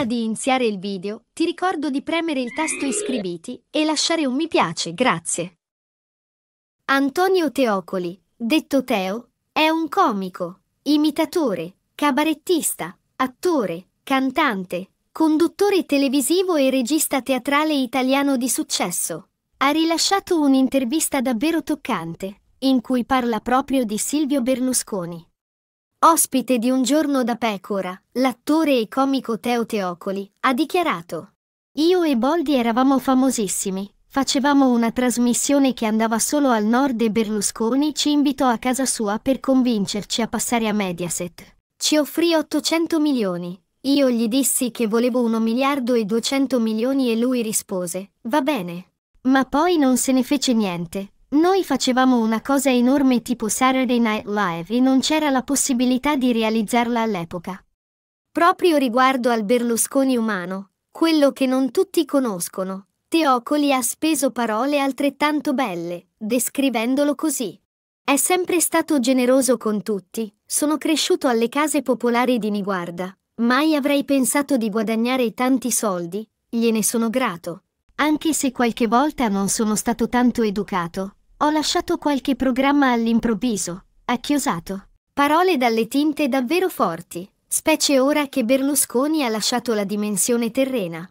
Prima di iniziare il video, ti ricordo di premere il tasto iscriviti e lasciare un mi piace, grazie. Antonio Teocoli, detto Teo, è un comico, imitatore, cabarettista, attore, cantante, conduttore televisivo e regista teatrale italiano di successo. Ha rilasciato un'intervista davvero toccante, in cui parla proprio di Silvio Berlusconi. Ospite di Un giorno da pecora, l'attore e comico Teo Teocoli ha dichiarato Io e Boldi eravamo famosissimi, facevamo una trasmissione che andava solo al nord e Berlusconi ci invitò a casa sua per convincerci a passare a Mediaset. Ci offrì 800 milioni. Io gli dissi che volevo 1 miliardo e 200 milioni e lui rispose, va bene. Ma poi non se ne fece niente, noi facevamo una cosa enorme tipo Saturday Night Live e non c'era la possibilità di realizzarla all'epoca. Proprio riguardo al Berlusconi umano, quello che non tutti conoscono, Teocoli ha speso parole altrettanto belle, descrivendolo così. È sempre stato generoso con tutti, sono cresciuto alle case popolari di Niguarda, mai avrei pensato di guadagnare tanti soldi, gliene sono grato. Anche se qualche volta non sono stato tanto educato, ho lasciato qualche programma all'improvviso, ha acchiosato. Parole dalle tinte davvero forti, specie ora che Berlusconi ha lasciato la dimensione terrena.